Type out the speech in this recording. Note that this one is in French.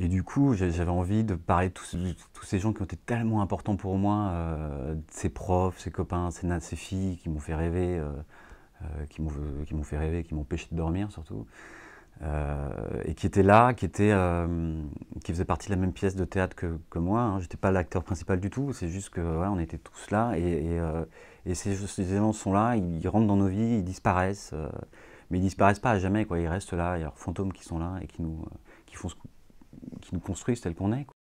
Et du coup, j'avais envie de parler de tous, ces gens qui ont été tellement importants pour moi, euh, ces profs, ces copains, ces, ces filles qui m'ont fait rêver, euh, euh, qui m'ont fait rêver, qui m'ont empêché de dormir surtout, euh, et qui étaient là, qui, étaient, qui faisaient partie de la même pièce de théâtre que, moi. Hein. J'étais pas l'acteur principal du tout, c'est juste que on était tous là, et, et, ces, ces, éléments sont là, ils, rentrent dans nos vies, ils disparaissent, mais ils disparaissent pas à jamais, quoi. ils restent là, il y a leurs fantômes qui sont là et qui, nous, qui font ce coup qui nous construisent tel qu'on est.